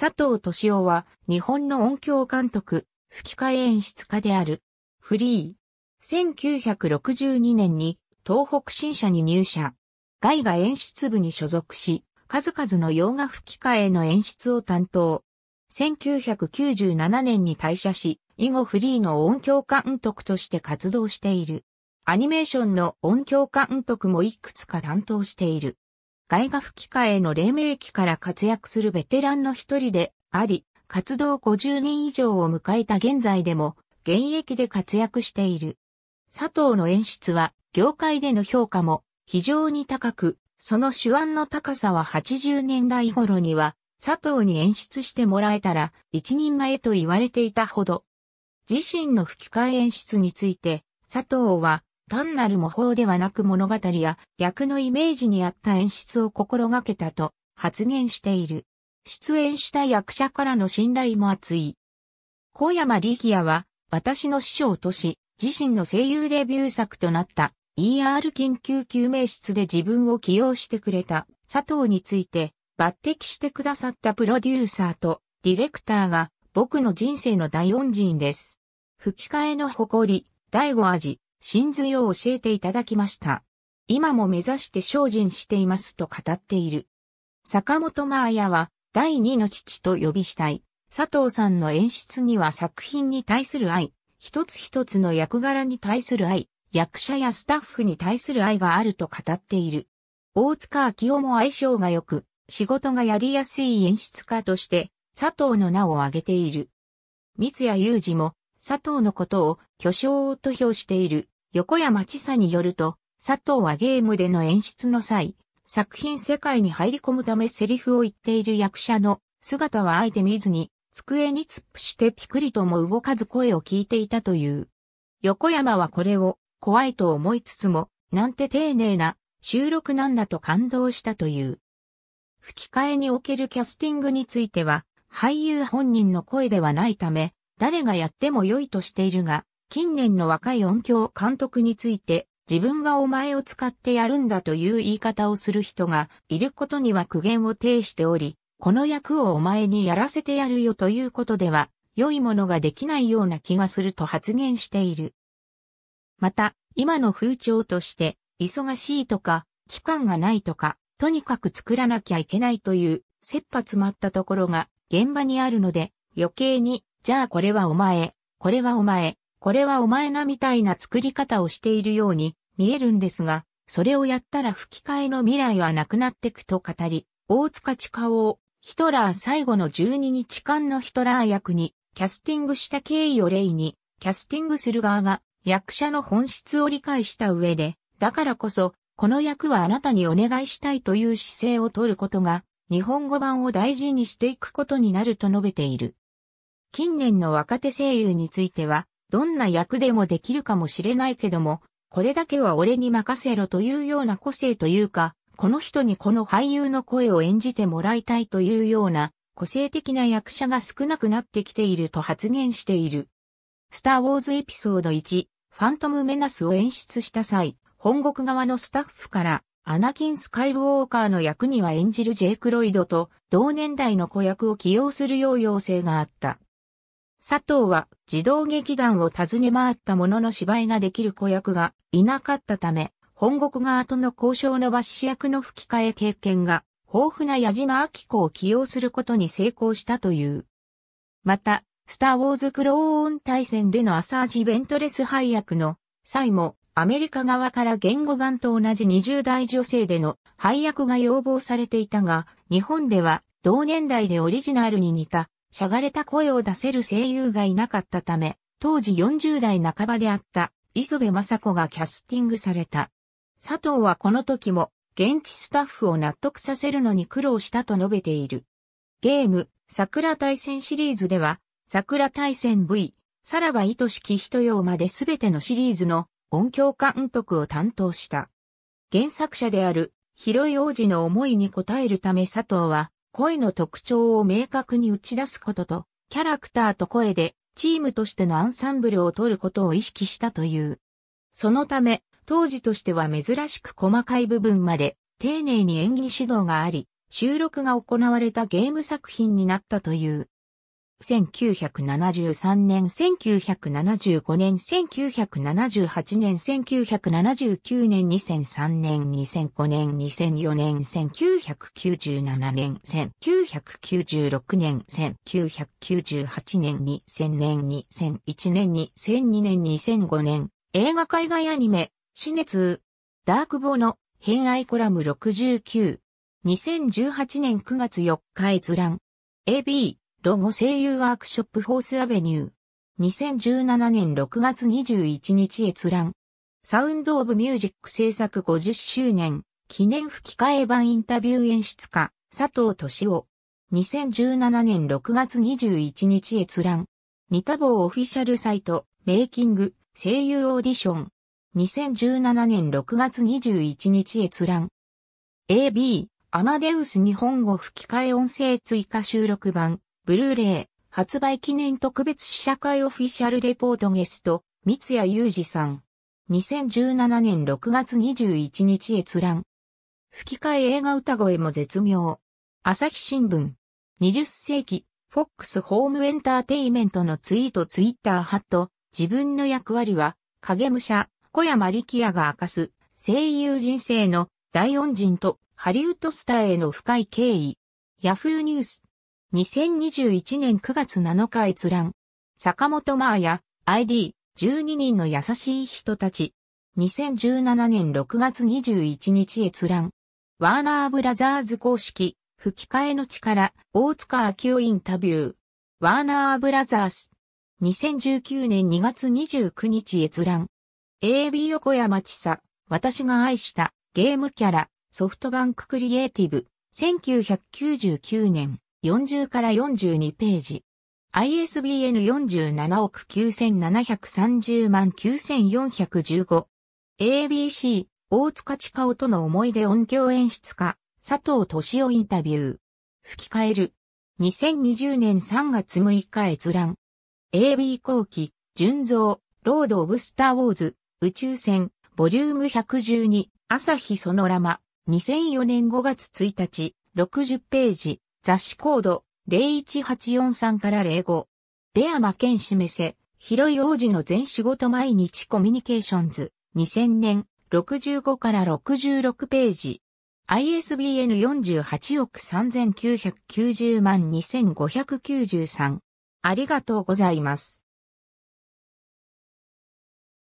佐藤敏夫は日本の音響監督、吹き替え演出家である。フリー。1962年に東北新社に入社。ガイが演出部に所属し、数々の洋画吹き替えの演出を担当。1997年に退社し、以後フリーの音響監督として活動している。アニメーションの音響監督もいくつか担当している。外画吹き替えの黎明期から活躍するベテランの一人であり、活動50年以上を迎えた現在でも、現役で活躍している。佐藤の演出は、業界での評価も非常に高く、その手腕の高さは80年代頃には、佐藤に演出してもらえたら、一人前と言われていたほど。自身の吹き替え演出について、佐藤は、単なる模倣ではなく物語や役のイメージに合った演出を心がけたと発言している。出演した役者からの信頼も厚い。小山力也は私の師匠とし、自身の声優デビュー作となった ER 緊急救命室で自分を起用してくれた佐藤について抜擢してくださったプロデューサーとディレクターが僕の人生の大恩人です。吹き替えの誇り、第五味、真髄を教えていただきました。今も目指して精進していますと語っている。坂本真綾は第二の父と呼びしたい。佐藤さんの演出には作品に対する愛、一つ一つの役柄に対する愛、役者やスタッフに対する愛があると語っている。大塚明夫も相性が良く、仕事がやりやすい演出家として、佐藤の名を挙げている。三谷裕二も佐藤のことを巨匠と評している横山千佐によると、佐藤はゲームでの演出の際、作品世界に入り込むためセリフを言っている役者の姿はあえて見ずに、机に突っ伏してピクリとも動かず声を聞いていたという。横山はこれを怖いと思いつつも、なんて丁寧な収録なんだと感動したという。吹き替えにおけるキャスティングについては、俳優本人の声ではないため、誰がやっても良いとしているが、近年の若い音響監督について、自分がお前を使ってやるんだという言い方をする人がいることには苦言を呈しており、この役をお前にやらせてやるよということでは、良いものができないような気がすると発言している。また、今の風潮として、忙しいとか、期間がないとか、とにかく作らなきゃいけないという、切羽詰まったところが現場にあるので、余計にじゃあこれはお前、これはお前、これはお前なみたいな作り方をしているように見えるんですが、それをやったら吹き替えの未来はなくなってくと語り、大塚地下をヒトラー最後の12日間のヒトラー役にキャスティングした経緯を例に、キャスティングする側が役者の本質を理解した上で、だからこそ、この役はあなたにお願いしたいという姿勢を取ることが、日本語版を大事にしていくことになると述べている。近年の若手声優については、どんな役でもできるかもしれないけども、これだけは俺に任せろというような個性というか、この人にこの俳優の声を演じてもらいたいというような、個性的な役者が少なくなってきていると発言している。スター・ウォーズエピソード1、ファントム・メナスを演出した際、本国側のスタッフから、アナキン・スカイウォーカーの役には演じるジェイク・ロイドと同年代の子役を起用するよう要請があった。佐藤は児童劇団を訪ね回ったものの芝居ができる子役がいなかったため、本国側との交渉の抜子役の吹き替え経験が豊富な矢島明子を起用することに成功したという。また、スター・ウォーズ・クローオン対戦でのアサージ・ベントレス配役の際もアメリカ側から言語版と同じ20代女性での配役が要望されていたが、日本では同年代でオリジナルに似たしゃがれた声を出せる声優がいなかったため、当時40代半ばであった磯部雅子がキャスティングされた。佐藤はこの時も現地スタッフを納得させるのに苦労したと述べている。ゲーム、桜大戦シリーズでは、桜大戦 V、さらば愛しき人用まで全てのシリーズの音響監督を担当した。原作者である、広い王子の思いに応えるため佐藤は、声の特徴を明確に打ち出すことと、キャラクターと声でチームとしてのアンサンブルを取ることを意識したという。そのため、当時としては珍しく細かい部分まで丁寧に演技指導があり、収録が行われたゲーム作品になったという。1973年、1975年、1978年、1979年、2003年、2005年、2004年、1997年、1996年、1998年、2000年、2001年、2002年、2005年、映画海外アニメ、死熱、ダークボーの、偏愛コラム69、2018年9月4日閲覧、AB、ロゴ声優ワークショップフォースアベニュー。2017年6月21日閲覧。サウンドオブミュージック制作50周年、記念吹き替え版インタビュー演出家、佐藤敏夫。2017年6月21日閲覧。ニタボーオフィシャルサイト、メイキング、声優オーディション。2017年6月21日閲覧。AB、アマデウス日本語吹き替え音声追加収録版。ブルーレイ、発売記念特別試写会オフィシャルレポートゲスト、三谷裕二さん。2017年6月21日閲覧。吹き替え映画歌声も絶妙。朝日新聞。20世紀、フォックスホームエンターテイメントのツイートツイッターハット、自分の役割は、影武者、小山力也が明かす、声優人生の大恩人とハリウッドスターへの深い敬意。ヤフーニュース、2021年9月7日閲覧。坂本真綾、ID、12人の優しい人たち。2017年6月21日閲覧。ワーナーブラザーズ公式、吹き替えの力、大塚明夫インタビュー。ワーナーブラザース。2019年2月29日閲覧。AB 横山千佐、私が愛した、ゲームキャラ、ソフトバンククリエイティブ、1999年。40から42ページ。ISBN 47億9730万9415。ABC、大塚千香夫との思い出音響演出家、佐藤敏夫インタビュー。吹き替える。2020年3月6日閲覧。AB 後期、純蔵、ロード・オブ・スター・ウォーズ、宇宙船、ボリューム112、朝日そのラマ、2004年5月1日、60ページ。雑誌コード01843から05。デアマケン示せ、広い王子の全仕事毎日コミュニケーションズ、2000年、65から66ページ。ISBN 48億3990万2593。ありがとうございます。